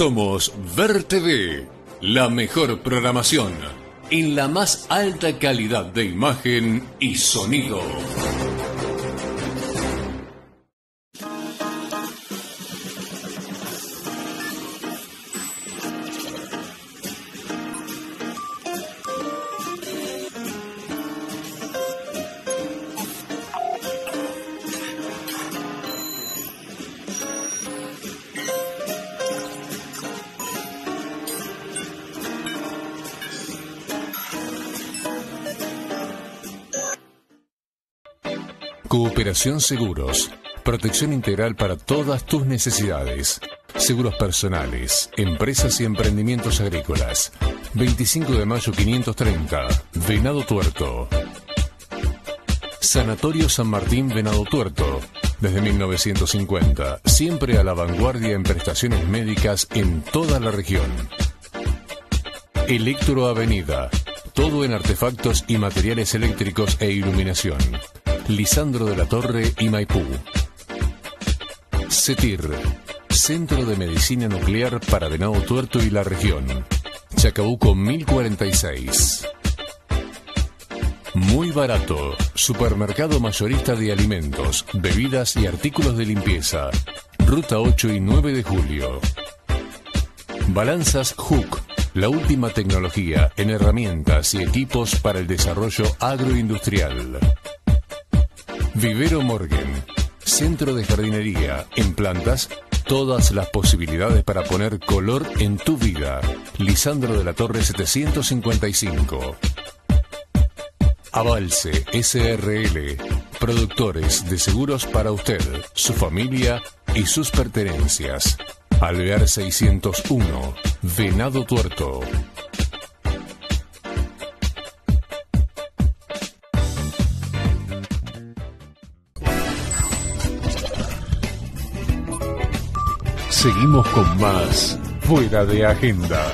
Somos VerTV, la mejor programación en la más alta calidad de imagen y sonido. Seguros. Protección integral para todas tus necesidades. Seguros personales, empresas y emprendimientos agrícolas. 25 de mayo 530, Venado Tuerto. Sanatorio San Martín Venado Tuerto. Desde 1950, siempre a la vanguardia en prestaciones médicas en toda la región. Electro Avenida. Todo en artefactos y materiales eléctricos e iluminación. Lisandro de la Torre y Maipú. CETIR, Centro de Medicina Nuclear para Venado Tuerto y la región. Chacabuco 1046. Muy barato. Supermercado mayorista de alimentos, bebidas y artículos de limpieza. Ruta 8 y 9 de julio. Balanzas Hook. La última tecnología en herramientas y equipos para el desarrollo agroindustrial. Vivero Morgan, centro de jardinería en plantas, todas las posibilidades para poner color en tu vida. Lisandro de la Torre 755. Avalse SRL, productores de seguros para usted, su familia y sus pertenencias. Alvear 601, Venado Tuerto. Seguimos con más Fuera de Agenda.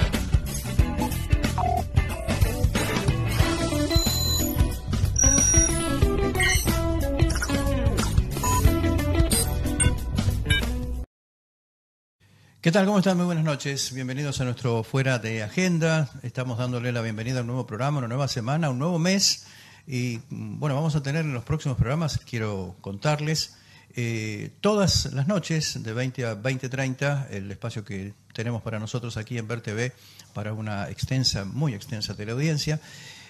¿Qué tal? ¿Cómo están? Muy buenas noches. Bienvenidos a nuestro Fuera de Agenda. Estamos dándole la bienvenida a un nuevo programa, una nueva semana, un nuevo mes. Y mm, bueno, vamos a tener en los próximos programas, quiero contarles, eh, todas las noches, de 20 a 20.30, el espacio que tenemos para nosotros aquí en VerTV, para una extensa, muy extensa teleaudiencia,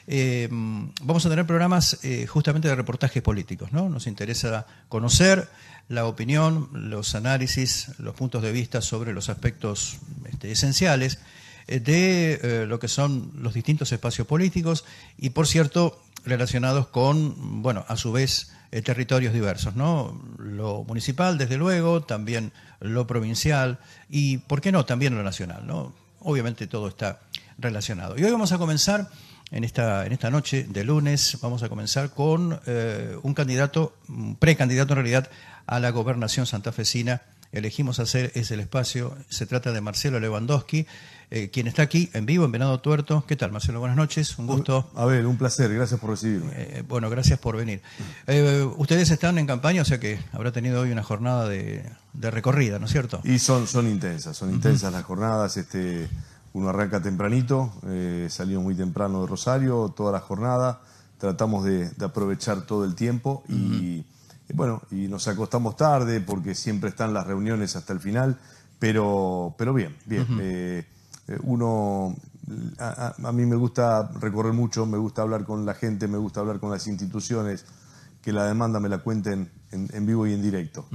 eh, vamos a tener programas eh, justamente de reportajes políticos. ¿no? Nos interesa conocer la opinión, los análisis, los puntos de vista sobre los aspectos este, esenciales de lo que son los distintos espacios políticos y, por cierto, relacionados con, bueno, a su vez, eh, territorios diversos, ¿no? Lo municipal, desde luego, también lo provincial y, ¿por qué no?, también lo nacional, ¿no? Obviamente todo está relacionado. Y hoy vamos a comenzar, en esta, en esta noche de lunes, vamos a comenzar con eh, un candidato, un precandidato en realidad, a la gobernación santafesina. Elegimos hacer ese el espacio, se trata de Marcelo Lewandowski eh, quien está aquí en vivo en Venado Tuerto. ¿Qué tal, Marcelo? Buenas noches, un gusto. A ver, un placer, gracias por recibirme. Eh, bueno, gracias por venir. Eh, ustedes están en campaña, o sea que habrá tenido hoy una jornada de, recorrida, ¿no es cierto? Y son, intensas, son intensas las jornadas. Este, uno arranca tempranito, salimos muy temprano de Rosario, toda la jornada, tratamos de, aprovechar todo el tiempo y, bueno, y nos acostamos tarde porque siempre están las reuniones hasta el final. Pero, pero bien, bien. Eh, uno, a, mí me gusta recorrer mucho, me gusta hablar con la gente, me gusta hablar con las instituciones, que la demanda me la cuenten en, vivo y en directo.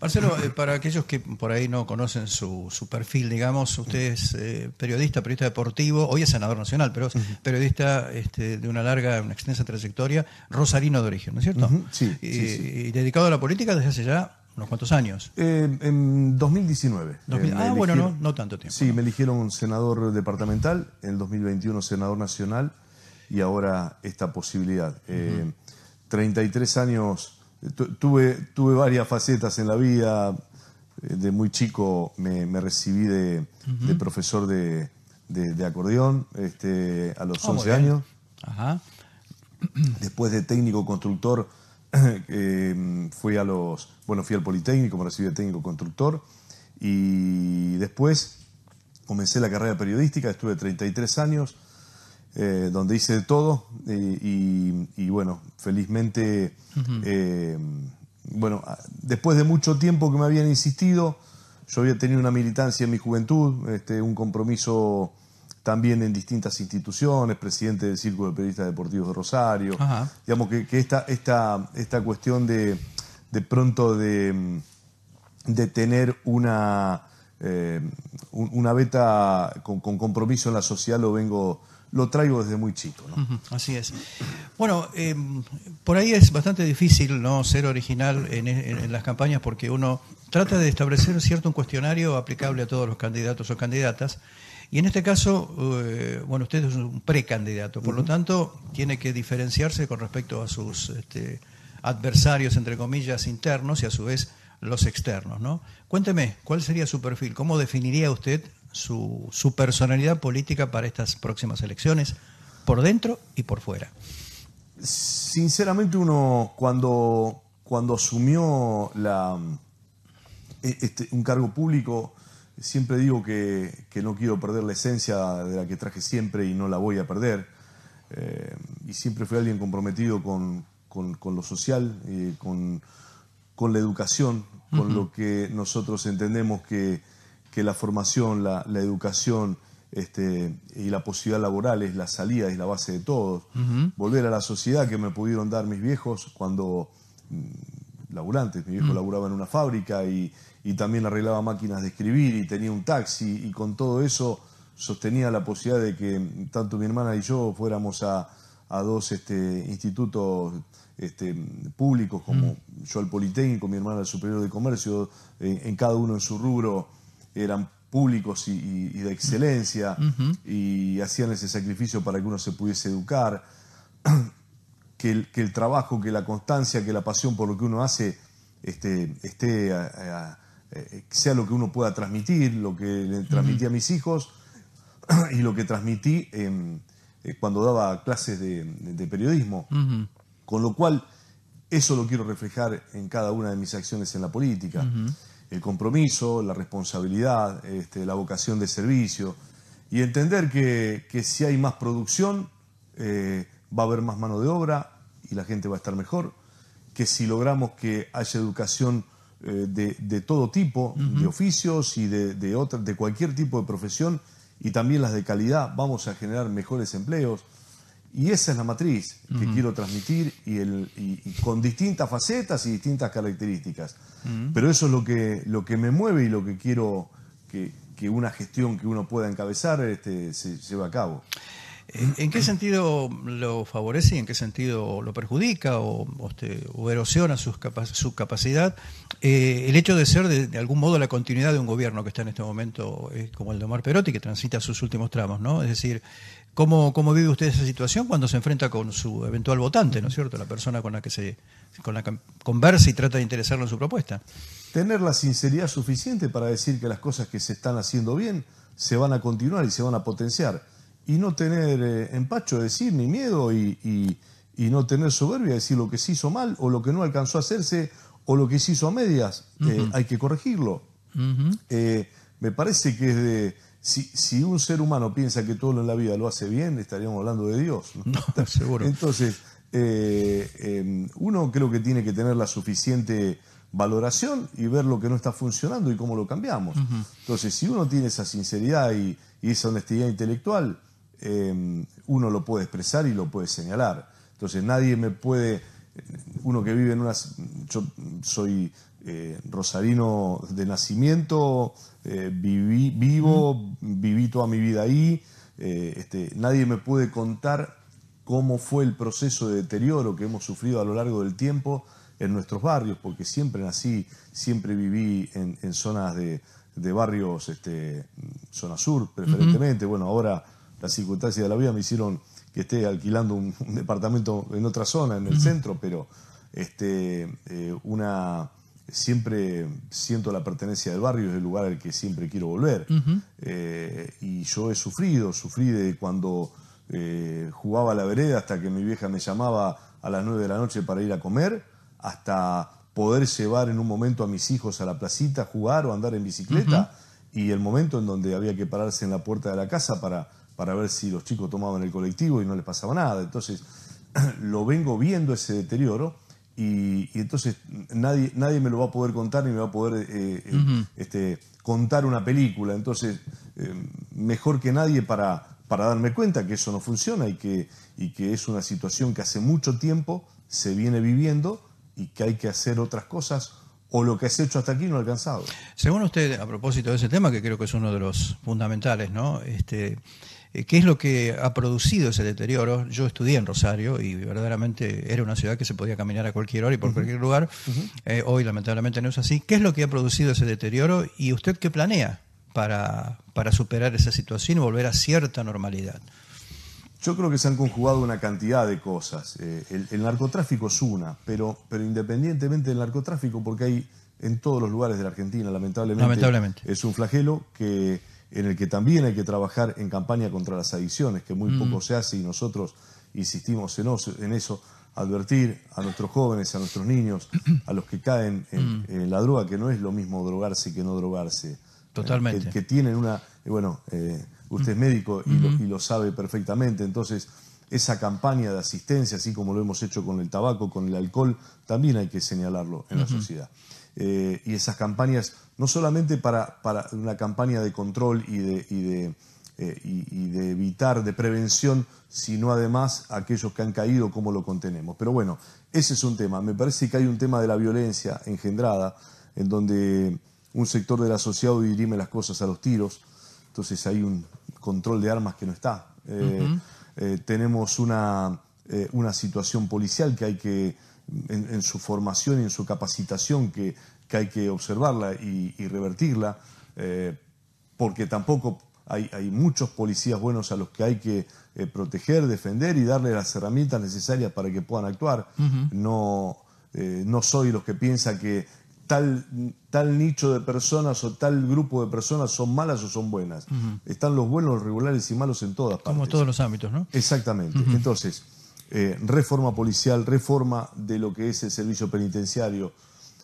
Marcelo, eh, para aquellos que por ahí no conocen su, perfil, digamos, usted es eh, periodista, periodista deportivo, hoy es senador nacional, pero periodista este, de una larga, una extensa trayectoria, rosarino de origen, ¿no es cierto? sí, y dedicado a la política desde hace ya unos cuantos años. Eh, en 2019. Eh, ah, bueno, no, no tanto tiempo. Sí, me eligieron senador departamental, en 2021 senador nacional y ahora esta posibilidad. 33 eh, años, tuve, tuve varias facetas en la vida. De muy chico me, recibí de, profesor de, acordeón este, a los 11 ah, años. Ajá. Después de técnico constructor Em, fui a los, bueno, fui al Politécnico, me recibí de técnico constructor y después comencé la carrera periodística, estuve 33 años, eh, donde hice de todo y, bueno, felizmente, em, bueno, después de mucho tiempo que me habían insistido, yo había tenido una militancia en mi juventud, este, un compromiso también en distintas instituciones, presidente del Círculo de Periodistas Deportivos de Rosario. Digamos que, que esta, esta, cuestión de, de pronto de, tener una, eh, una beta con, compromiso en la sociedad lo vengo lo traigo desde muy chico. así es. Bueno, em, por ahí es bastante difícil no ser original en, las campañas porque uno trata de establecer cierto un cuestionario aplicable a todos los candidatos o candidatas y en este caso, eh, bueno, usted es un precandidato, por lo tanto, tiene que diferenciarse con respecto a sus este, adversarios, entre comillas, internos y a su vez los externos, ¿no? Cuénteme, ¿cuál sería su perfil? ¿Cómo definiría usted su, su personalidad política para estas próximas elecciones, por dentro y por fuera? Sinceramente, uno cuando, cuando asumió la, e, este, un cargo público Siempre digo que, que, no quiero perder la esencia de la que traje siempre y no la voy a perder. Eh, y siempre fui alguien comprometido con, con, con lo social, eh, con, con, la educación, con lo que nosotros entendemos que, que la formación, la, la educación este, y la posibilidad laboral es la salida, es la base de todos. Volver a la sociedad que me pudieron dar mis viejos cuando mm, laburantes. Mi viejo laburaba en una fábrica y, y también arreglaba máquinas de escribir y tenía un taxi y con todo eso sostenía la posibilidad de que tanto mi hermana y yo fuéramos a, dos este, institutos este, públicos, como mm. yo al Politécnico, mi hermana al Superior de Comercio, eh, en, cada uno en su rubro eran públicos y, de excelencia y hacían ese sacrificio para que uno se pudiese educar, que, el, trabajo, que la constancia, que la pasión por lo que uno hace este, esté a, eh, sea lo que uno pueda transmitir, lo que le transmití a mis hijos y lo que transmití em, eh, cuando daba clases de, periodismo. Con lo cual, eso lo quiero reflejar en cada una de mis acciones en la política. El compromiso, la responsabilidad, este, la vocación de servicio y entender que, si hay más producción, eh, va a haber más mano de obra y la gente va a estar mejor, que si logramos que haya educación eh, de, todo tipo, de oficios y de, de cualquier tipo de profesión y también las de calidad. Vamos a generar mejores empleos. Y esa es la matriz que quiero transmitir y, el, con distintas facetas y distintas características. Pero eso es lo que, lo que me mueve y lo que quiero que, una gestión que uno pueda encabezar este, se lleve a cabo. ¿En, qué sentido lo favorece y en qué sentido lo perjudica o, este, erosiona su capacidad eh, el hecho de ser de, algún modo la continuidad de un gobierno que está en este momento eh, como el de Omar Perotti, que transita sus últimos tramos? ¿no? Es decir, ¿cómo, vive usted esa situación cuando se enfrenta con su eventual votante, ¿no es cierto? La persona con la que se con la que conversa y trata de interesarlo en su propuesta. Tener la sinceridad suficiente para decir que las cosas que se están haciendo bien se van a continuar y se van a potenciar y no tener eh, empacho de decir ni miedo y, no tener soberbia de decir lo que se hizo mal o lo que no alcanzó a hacerse o lo que se hizo a medias. Eh, hay que corregirlo. Eh, me parece que es de... Si, un ser humano piensa que todo en la vida lo hace bien, estaríamos hablando de Dios. ¿no? seguro. Entonces, em, uno creo que tiene que tener la suficiente valoración y ver lo que no está funcionando y cómo lo cambiamos. Entonces, si uno tiene esa sinceridad y esa honestidad intelectual, Em, uno lo puede expresar y lo puede señalar. Entonces nadie me puede, uno que vive en una... yo soy eh, rosarino de nacimiento, eh, viví, vivo, viví toda mi vida ahí, eh, este, nadie me puede contar cómo fue el proceso de deterioro que hemos sufrido a lo largo del tiempo en nuestros barrios, porque siempre nací, siempre viví en, zonas de, barrios, este, zona sur preferentemente, bueno, ahora las circunstancias de la vida me hicieron que esté alquilando un, departamento en otra zona, en el centro, pero este, eh, una, siempre siento la pertenencia del barrio, es el lugar al que siempre quiero volver. Eh, y yo he sufrido, sufrí de cuando eh, jugaba a la vereda hasta que mi vieja me llamaba a las 9 de la noche para ir a comer, hasta poder llevar en un momento a mis hijos a la placita, jugar o andar en bicicleta, y el momento en donde había que pararse en la puerta de la casa para para ver si los chicos tomaban el colectivo y no les pasaba nada. Entonces, lo vengo viendo ese deterioro y, entonces nadie, nadie me lo va a poder contar ni me va a poder eh, eh, este, contar una película. Entonces, eh, mejor que nadie para, para darme cuenta que eso no funciona y que, y que es una situación que hace mucho tiempo se viene viviendo y que hay que hacer otras cosas o lo que has hecho hasta aquí no ha alcanzado. Según usted, a propósito de ese tema, que creo que es uno de los fundamentales, ¿no? Este, eh, ¿Qué es lo que ha producido ese deterioro? Yo estudié en Rosario y verdaderamente era una ciudad que se podía caminar a cualquier hora y por cualquier lugar. Eh, hoy lamentablemente no es así. ¿Qué es lo que ha producido ese deterioro y usted qué planea para, para superar esa situación y volver a cierta normalidad? Yo creo que se han conjugado una cantidad de cosas. Eh, el, narcotráfico es una, pero, pero independientemente del narcotráfico, porque hay en todos los lugares de la Argentina, lamentablemente. es un flagelo que en el que también hay que trabajar en campaña contra las adicciones, que muy mm. poco se hace y nosotros insistimos en, eso, advertir a nuestros jóvenes, a nuestros niños, a los que caen mm. en, la droga, que no es lo mismo drogarse que no drogarse. ¿eh? Totalmente. que, tienen una... Eh, bueno, eh, usted es mm. médico y, lo, sabe perfectamente, entonces esa campaña de asistencia, así como lo hemos hecho con el tabaco, con el alcohol, también hay que señalarlo en la sociedad. Eh, y esas campañas, no solamente para, para, una campaña de control y de, eh, de, evitar, de prevención, sino además aquellos que han caído, cómo lo contenemos. Pero bueno, ese es un tema. Me parece que hay un tema de la violencia engendrada, en donde un sector del asociado dirime las cosas a los tiros, entonces hay un control de armas que no está. Eh, tenemos una, una situación policial que hay que en, su formación y en su capacitación que, hay que observarla y, revertirla, eh, porque tampoco hay, muchos policías buenos a los que hay que eh, proteger, defender y darle las herramientas necesarias para que puedan actuar. no, eh, no soy los que piensa que tal, tal nicho de personas o tal grupo de personas son malas o son buenas. Están los buenos, los regulares y malos en todas partes. Como todos los ámbitos, ¿no? Exactamente. Entonces, eh, reforma policial, reforma de lo que es el servicio penitenciario,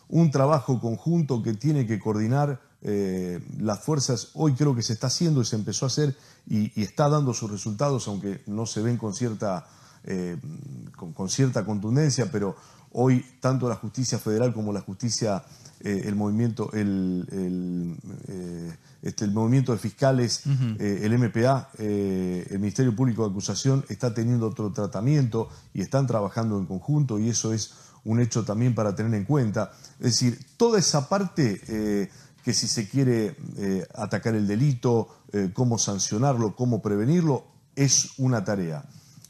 un trabajo conjunto que tiene que coordinar eh, las fuerzas, hoy creo que se está haciendo y se empezó a hacer y, está dando sus resultados, aunque no se ven con cierta, eh, con cierta contundencia, pero hoy tanto la justicia federal como la justicia eh, el movimiento, el, eh, este, el, movimiento de fiscales, eh, el MPA, el Ministerio Público de Acusación está teniendo otro tratamiento y están trabajando en conjunto y eso es un hecho también para tener en cuenta. Es decir, toda esa parte que si se quiere atacar el delito, cómo sancionarlo, cómo prevenirlo, es una tarea.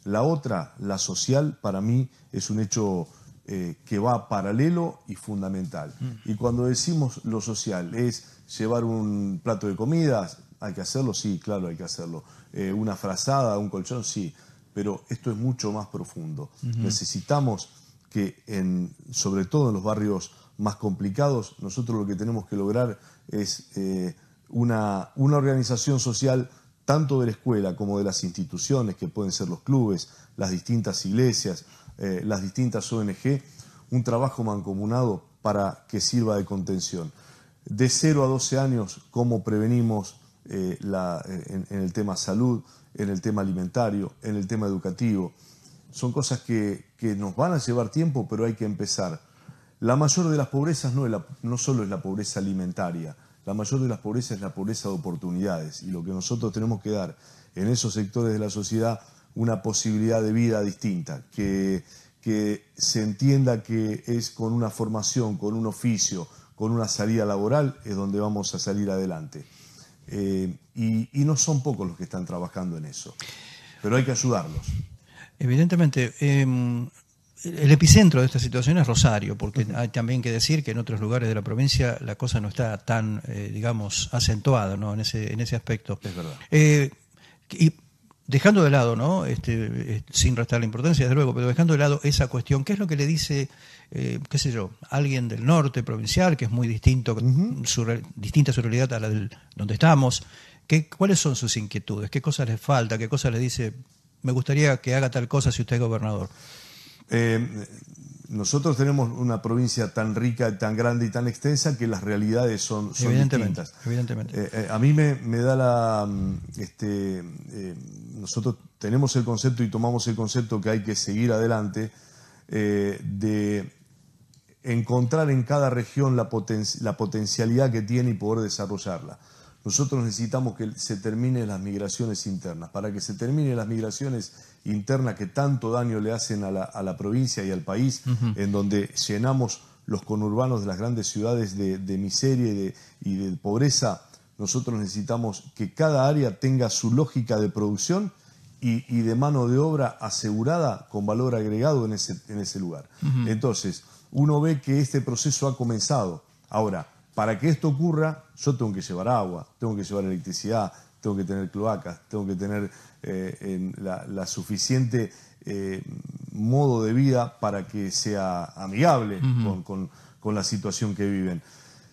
La otra, la social, para mí es un hecho eh, que va paralelo y fundamental. Mm. Y cuando decimos lo social, es llevar un plato de comida, hay que hacerlo, sí, claro, hay que hacerlo. Eh, una frazada, un colchón, sí, pero esto es mucho más profundo. Necesitamos que, en, sobre todo en los barrios más complicados, nosotros lo que tenemos que lograr es eh, una organización social tanto de la escuela como de las instituciones, que pueden ser los clubes, las distintas iglesias, eh, las distintas ONG, un trabajo mancomunado para que sirva de contención. De 0 a 12 años, cómo prevenimos eh, eh, en, el tema salud, en el tema alimentario, en el tema educativo. Son cosas que, nos van a llevar tiempo, pero hay que empezar. La mayor de las pobrezas no, no solo es la pobreza alimentaria, la mayor de las pobrezas es la pobreza de oportunidades y lo que nosotros tenemos que dar en esos sectores de la sociedad una posibilidad de vida distinta, que, que se entienda que es con una formación, con un oficio, con una salida laboral, es donde vamos a salir adelante. Eh, y, no son pocos los que están trabajando en eso, pero hay que ayudarlos. Evidentemente, em, el epicentro de esta situación es Rosario, porque hay también que decir que en otros lugares de la provincia la cosa no está tan, eh, digamos, acentuada en, ese, en ese aspecto. Es verdad. Eh, y dejando de lado, ¿no? Este, eh, sin restar la importancia, desde luego, pero dejando de lado esa cuestión, ¿qué es lo que le dice, eh, qué sé yo, alguien del norte provincial, que es muy distinto, distinta su realidad a la del donde estamos? ¿Qué, ¿Cuáles son sus inquietudes? ¿Qué cosas le falta? ¿Qué cosas le dice, me gustaría que haga tal cosa si usted es gobernador? Eh, nosotros tenemos una provincia tan rica, tan grande y tan extensa que las realidades son, evidentemente, eh, eh, a mí me, da la... Mm, este, eh, nosotros tenemos el concepto y tomamos el concepto que hay que seguir adelante de encontrar en cada región la potencialidad que tiene y poder desarrollarla. Nosotros necesitamos que se terminen las migraciones internas. Para que se terminen las migraciones internas que tanto daño le hacen a la, provincia y al país, en donde llenamos los conurbanos de las grandes ciudades de, miseria y de, pobreza, nosotros necesitamos que cada área tenga su lógica de producción y, de mano de obra asegurada con valor agregado en ese, lugar. Entonces, uno ve que este proceso ha comenzado. Ahora, para que esto ocurra, yo tengo que llevar agua, tengo que llevar electricidad, tengo que tener cloacas, tengo que tener eh, la, suficiente eh, modo de vida para que sea amigable con, la situación que viven.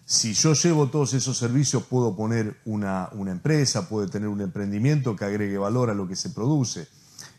Si yo llevo todos esos servicios, puedo poner una, empresa, puedo tener un emprendimiento que agregue valor a lo que se produce.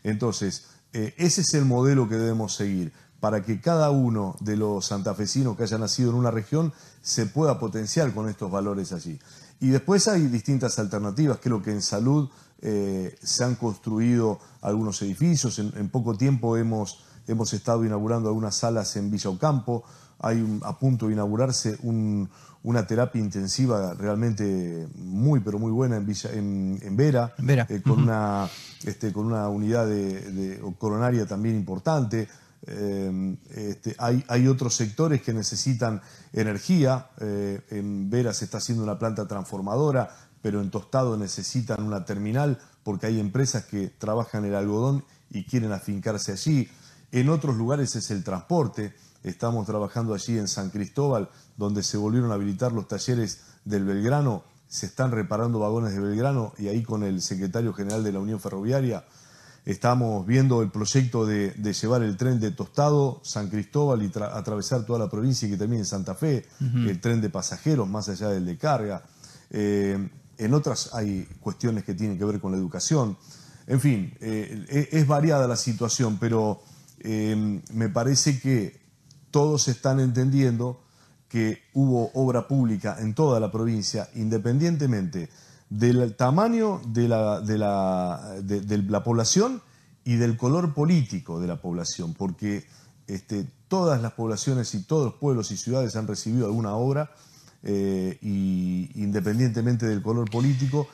Entonces, eh, ese es el modelo que debemos seguir para que cada uno de los santafesinos que haya nacido en una región se pueda potenciar con estos valores allí. Y después hay distintas alternativas, creo que en salud eh, se han construido algunos edificios, en, poco tiempo hemos, hemos estado inaugurando algunas salas en Villa Ocampo, hay a punto de inaugurarse una terapia intensiva realmente muy, pero muy buena en, Vera, eh, con, una, este, con una unidad de, coronaria también importante. Em, este, hay, otros sectores que necesitan energía. Eh, en Vera se está haciendo una planta transformadora, pero en Tostado necesitan una terminal porque hay empresas que trabajan el algodón y quieren afincarse allí. En otros lugares es el transporte. Estamos trabajando allí en San Cristóbal, donde se volvieron a habilitar los talleres del Belgrano. Se están reparando vagones de Belgrano y ahí con el secretario general de la Unión Ferroviaria Estamos viendo el proyecto de, llevar el tren de Tostado, San Cristóbal y atravesar toda la provincia y que termine en Santa Fe, el tren de pasajeros más allá del de carga. Eh, en otras hay cuestiones que tienen que ver con la educación. En fin, eh, e, es variada la situación, pero em, me parece que todos están entendiendo que hubo obra pública en toda la provincia, independientemente del tamaño de la, de la, de, la población y del color político de la población, porque este, todas las poblaciones y todos los pueblos y ciudades han recibido alguna obra, eh, independientemente del color político,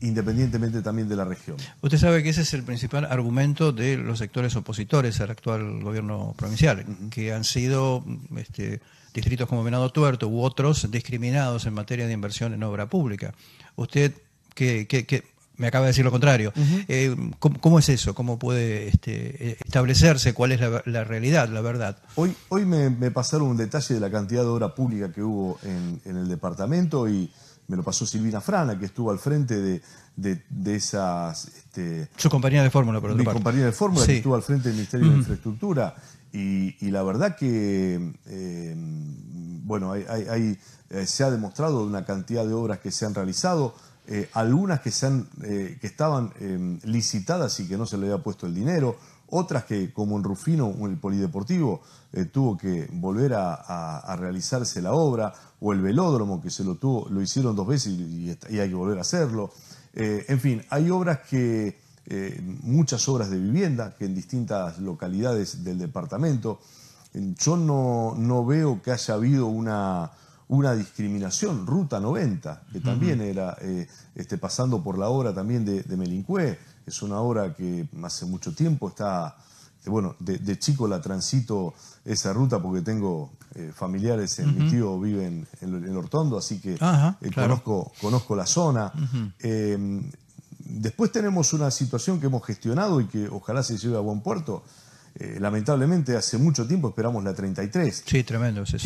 independientemente también de la región. Usted sabe que ese es el principal argumento de los sectores opositores al actual gobierno provincial, que han sido este, distritos como Venado Tuerto u otros discriminados en materia de inversión en obra pública. Usted, que, me acaba de decir lo contrario. Eh, ¿cómo, es eso? ¿Cómo puede este, eh, establecerse cuál es la, realidad, la verdad? Hoy, me, pasaron un detalle de la cantidad de obra pública que hubo en, el departamento y me lo pasó Silvina Frana, que estuvo al frente de, esas... Este, Su compañía de fórmula, por Mi compañía de fórmula, que estuvo al frente del Ministerio de Infraestructura y, la verdad que, eh, bueno, hay, eh, se ha demostrado una cantidad de obras que se han realizado, eh, algunas que, se que estaban em, licitadas y que no se le había puesto el dinero, otras que, como en Rufino, el Polideportivo, tuvo que volver a, realizarse la obra, o el velódromo, que se lo, tuvo, lo hicieron dos veces y hay que volver a hacerlo. en fin, hay obras que eh, muchas obras de vivienda que en distintas localidades del departamento. Eh, yo no, no veo que haya habido una, una discriminación, Ruta 90, que también era, eh, este, pasando por la obra también de, Melincué, es una obra que hace mucho tiempo está, bueno, de, chico la transito esa ruta porque tengo familiares, mi tío vive en, en, Ortondo, así que conozco, conozco la zona después tenemos una situación que hemos gestionado y que ojalá se lleve a buen puerto. Eh, lamentablemente hace mucho tiempo esperamos la 33. Sí, tremendo sí.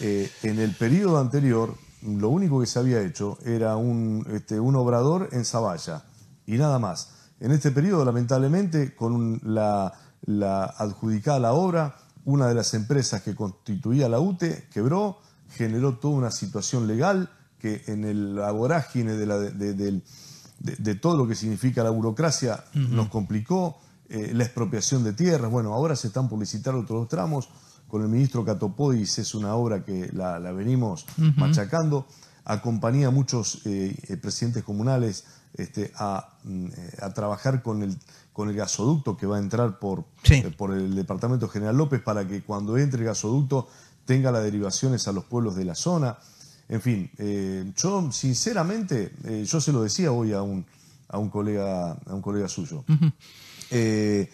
Eh, en el periodo anterior lo único que se había hecho era un, este, un obrador en Zavalla y nada más. En este periodo, lamentablemente, con la, adjudicada la obra, una de las empresas que constituía la UTE quebró, generó toda una situación legal que en el vorágine de la, del de, todo lo que significa la burocracia, nos complicó eh, la expropiación de tierras. Bueno, ahora se están publicitando otros tramos. Con el ministro Catopodis es una obra que la, venimos machacando. Acompañé a muchos eh, eh, presidentes comunales este, mm, a, trabajar con el, gasoducto que va a entrar por, por el departamento General López para que cuando entre el gasoducto tenga las derivaciones a los pueblos de la zona. En fin, eh, yo sinceramente, eh, yo se lo decía hoy a un, a un, colega, a un colega suyo. Eh,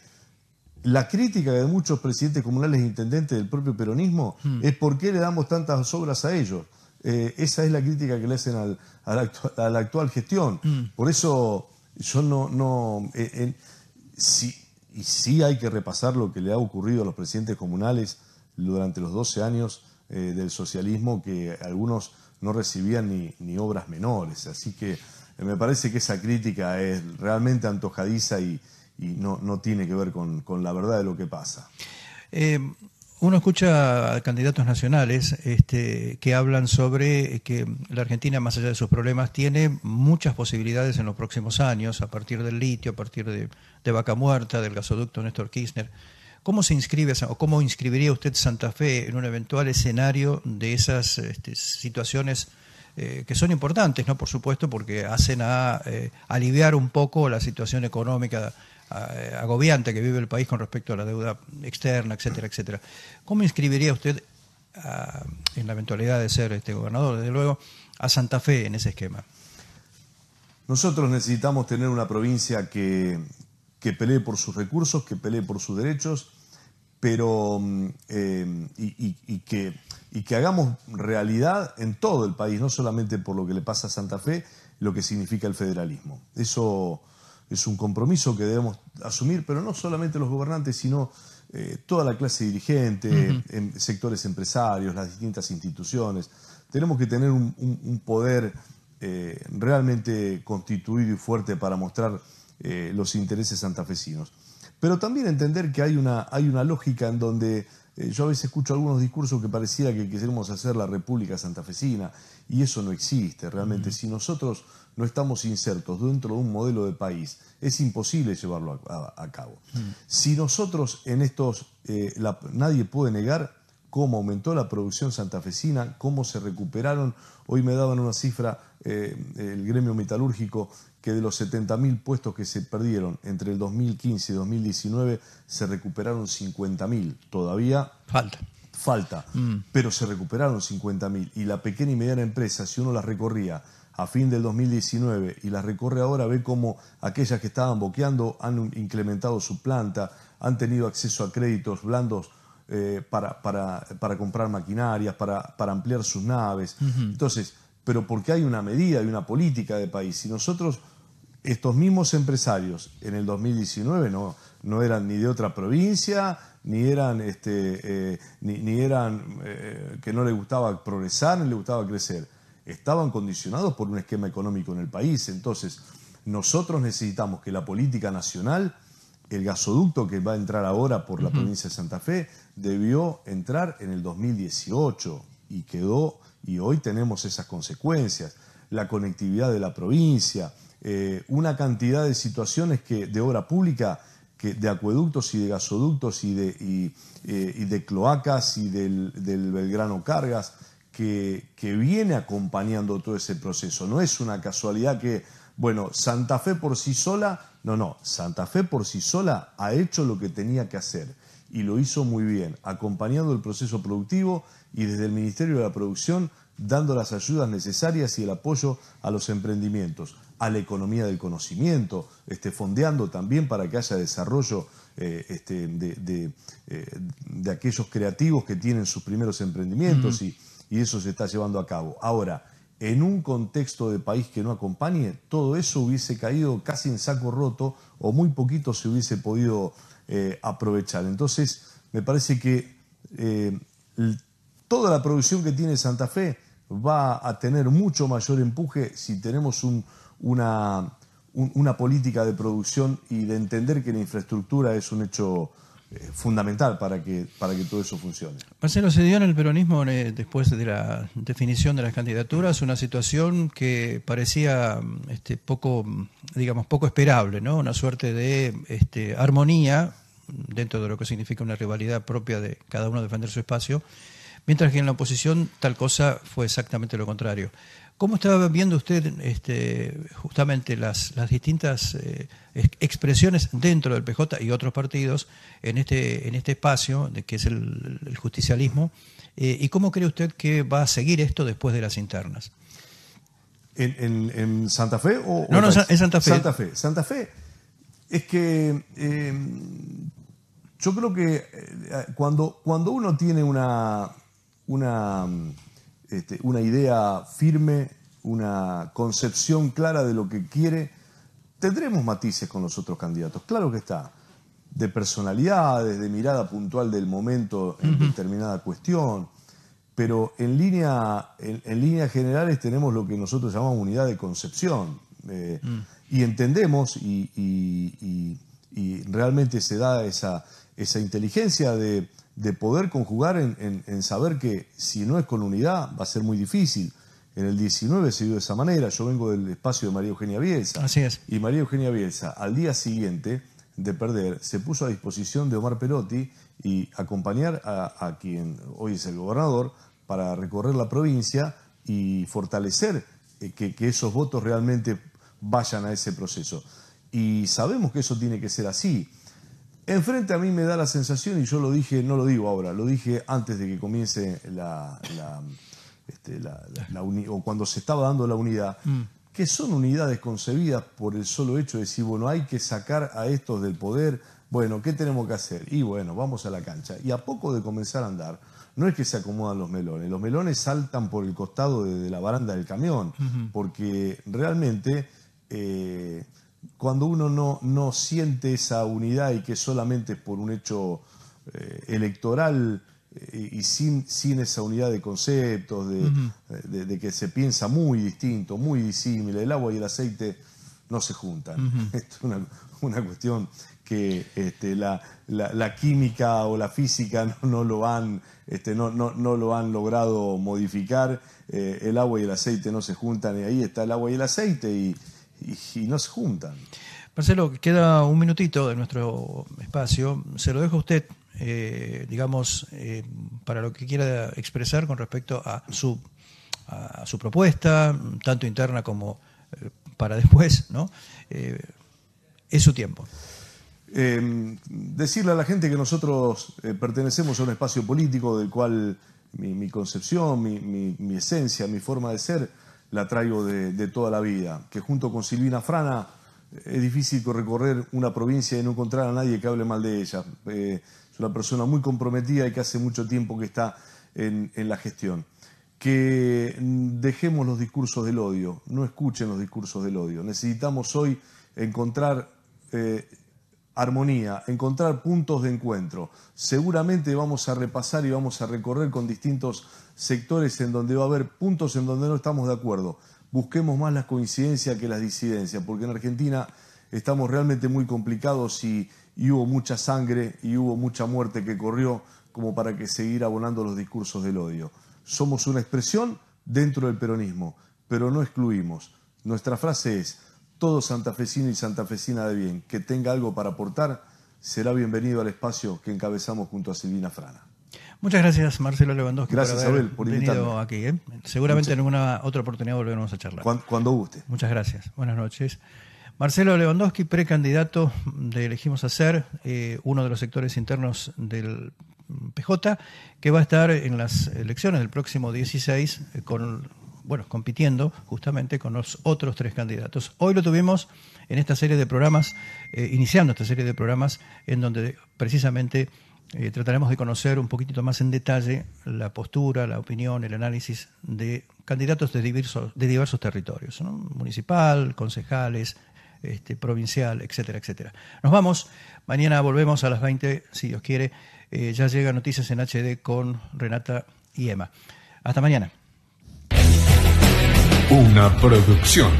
la crítica de muchos presidentes comunales e intendentes del propio peronismo es por qué le damos tantas obras a ellos. esa es la crítica que le hacen a, la actual, gestión. Por eso yo no... no y sí hay que repasar lo que le ha ocurrido a los presidentes comunales durante los 12 años del socialismo que algunos no recibían ni, obras menores. Así que eh, me parece que esa crítica es realmente antojadiza y, no, no, tiene que ver con, la verdad de lo que pasa. Eh, uno escucha a candidatos nacionales este, que hablan sobre que la Argentina, más allá de sus problemas, tiene muchas posibilidades en los próximos años, a partir del litio, a partir de, de Vaca Muerta, del gasoducto Néstor Kirchner. ¿Cómo se inscribe o cómo inscribiría usted Santa Fe en un eventual escenario de esas este, situaciones eh, que son importantes, no por supuesto, porque hacen a eh, aliviar un poco la situación económica eh, agobiante que vive el país con respecto a la deuda externa, etcétera, etcétera? ¿Cómo inscribiría usted ah, en la eventualidad de ser este gobernador, desde luego, a Santa Fe en ese esquema? Nosotros necesitamos tener una provincia que, que pelee por sus recursos, que pelee por sus derechos, pero mm, eh, y, que, y que hagamos realidad en todo el país, no solamente por lo que le pasa a Santa Fe, lo que significa el federalismo. Eso es un compromiso que debemos asumir, pero no solamente los gobernantes, sino eh, toda la clase dirigente, em, sectores empresarios, las distintas instituciones. Tenemos que tener un, poder eh, realmente constituido y fuerte para mostrar eh, los intereses santafesinos. Pero también entender que hay una, hay una lógica en donde eh, yo a veces escucho algunos discursos que pareciera que quisiéramos hacer la República Santafesina y eso no existe realmente. Si nosotros no estamos insertos dentro de un modelo de país, es imposible llevarlo a, cabo. Si nosotros en estos, eh, nadie puede negar cómo aumentó la producción santafesina, cómo se recuperaron. Hoy me daban una cifra el gremio metalúrgico que de los 70.000 puestos que se perdieron entre el 2015 y 2019 se recuperaron 50.000. Todavía falta. Falta, mm. pero se recuperaron 50.000 y la pequeña y mediana empresa, si uno las recorría a fin del 2019 y las recorre ahora, ve cómo aquellas que estaban boqueando han incrementado su planta, han tenido acceso a créditos blandos eh, para, para, comprar maquinarias, para, para ampliar sus naves. Entonces, pero porque hay una medida, hay una política de país. Si nosotros estos mismos empresarios en el 2019 no, eran ni de otra provincia, ni eran, este, eh, ni, eran eh, que no les gustaba progresar, ni les gustaba crecer. Estaban condicionados por un esquema económico en el país. Entonces, nosotros necesitamos que la política nacional, el gasoducto que va a entrar ahora por la provincia de Santa Fe, debió entrar en el 2018 y quedó, y hoy tenemos esas consecuencias. La conectividad de la provincia, eh, una cantidad de situaciones que, de obra pública, que, de acueductos y de gasoductos y de, eh, cloacas y del, Belgrano Cargas, que, que, viene acompañando todo ese proceso. No es una casualidad que, bueno, Santa Fe por sí sola, no, no, Santa Fe por sí sola ha hecho lo que tenía que hacer y lo hizo muy bien, acompañando el proceso productivo y desde el Ministerio de la Producción dando las ayudas necesarias y el apoyo a los emprendimientos a la economía del conocimiento, este, fondeando también para que haya desarrollo eh, este, eh, de, aquellos creativos que tienen sus primeros emprendimientos y, eso se está llevando a cabo. Ahora, en un contexto de país que no acompañe, todo eso hubiese caído casi en saco roto o muy poquito se hubiese podido eh, aprovechar. Entonces, me parece que toda la producción que tiene Santa Fe va a tener mucho mayor empuje si tenemos un, una, política de producción y de entender que la infraestructura es un hecho eh, fundamental para que, para que todo eso funcione. Marcelo, se dio en el peronismo, eh, después de la definición de las candidaturas, una situación que parecía este, poco, digamos, poco esperable, ¿no? Una suerte de este, armonía dentro de lo que significa una rivalidad propia de cada uno defender su espacio, mientras que en la oposición tal cosa fue exactamente lo contrario. ¿Cómo estaba viendo usted este, justamente las, distintas eh, expresiones dentro del PJ y otros partidos en este, este espacio que es el, justicialismo? Eh, ¿Y cómo cree usted que va a seguir esto después de las internas? ¿En, Santa Fe o.? No, no, en Santa Fe. Santa Fe. Santa Fe. Es que em, yo creo que eh, cuando, cuando uno tiene una, una este, una idea firme, una concepción clara de lo que quiere. Tendremos matices con los otros candidatos, claro que está, de personalidades, de mirada puntual del momento en determinada cuestión, pero en, línea, en, líneas generales tenemos lo que nosotros llamamos unidad de concepción eh, mm. y entendemos y, realmente se da esa, esa inteligencia de de poder conjugar en, saber que si no es con unidad va a ser muy difícil. En el 19 se dio de esa manera, yo vengo del espacio de María Eugenia Bielsa. Así es. Y María Eugenia Bielsa, al día siguiente de perder, se puso a disposición de Omar Perotti y acompañar a, quien hoy es el gobernador para recorrer la provincia y fortalecer eh, que esos votos realmente vayan a ese proceso. Y sabemos que eso tiene que ser así Enfrente a mí me da la sensación, y yo lo dije, no lo digo ahora, lo dije antes de que comience la, este, unidad, o cuando se estaba dando la unidad, mm. que son unidades concebidas por el solo hecho de decir, bueno, hay que sacar a estos del poder, bueno, ¿qué tenemos que hacer? Y bueno, vamos a la cancha. Y a poco de comenzar a andar, no es que se acomodan los melones, los melones saltan por el costado de, la baranda del camión, porque realmente... Eh, cuando uno no, siente esa unidad y que solamente por un hecho eh, electoral eh, y sin, sin, esa unidad de conceptos, de, que se piensa muy distinto, muy disímil, el agua y el aceite no se juntan. es una, cuestión que este, la, química o la física no, lo, han, este, no, lo han logrado modificar, eh, el agua y el aceite no se juntan y ahí está el agua y el aceite y, y, no se juntan. Marcelo, queda un minutito de nuestro espacio. Se lo dejo a usted, eh, digamos, eh, para lo que quiera expresar con respecto a su, a, su propuesta, tanto interna como eh, para después, ¿no? es su tiempo. Em, decirle a la gente que nosotros pertenecemos a un espacio político del cual mi, concepción, mi esencia, mi forma de ser la traigo de, toda la vida, que junto con Silvina Frana eh, es difícil recorrer una provincia y no encontrar a nadie que hable mal de ella. Eh, es una persona muy comprometida y que hace mucho tiempo que está en, la gestión. Que mm, dejemos los discursos del odio, no escuchen los discursos del odio. Necesitamos hoy encontrar eh, armonía, encontrar puntos de encuentro. Seguramente vamos a repasar y vamos a recorrer con distintos sectores en donde va a haber puntos en donde no estamos de acuerdo. Busquemos más las coincidencias que las disidencias, porque en Argentina estamos realmente muy complicados y, y hubo mucha sangre y hubo mucha muerte que corrió como para que seguir abonando los discursos del odio. Somos una expresión dentro del peronismo, pero no excluimos. Nuestra frase es, todo santafesino y santafesina de bien que tenga algo para aportar será bienvenido al espacio que encabezamos junto a Silvina Frana. Muchas gracias, Marcelo Lewandowski. Gracias, por Abel, por invitarme. aquí. ¿eh? Seguramente en alguna otra oportunidad volveremos a charlar. Cuando, guste. Muchas gracias. Buenas noches. Marcelo Lewandowski, precandidato de Elegimos Hacer, eh, uno de los sectores internos del PJ, que va a estar en las elecciones del próximo 16 eh, con bueno, compitiendo justamente con los otros tres candidatos. Hoy lo tuvimos en esta serie de programas, eh, iniciando esta serie de programas, en donde precisamente eh, trataremos de conocer un poquitito más en detalle la postura, la opinión, el análisis de candidatos de diversos, de diversos territorios, municipal, concejales, este, provincial, etcétera, etcétera. Nos vamos, mañana volvemos a las 20, si Dios quiere. Eh, ya llega Noticias en HD con Renata y Emma. Hasta mañana. Una producción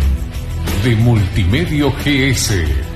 de Multimedio GS.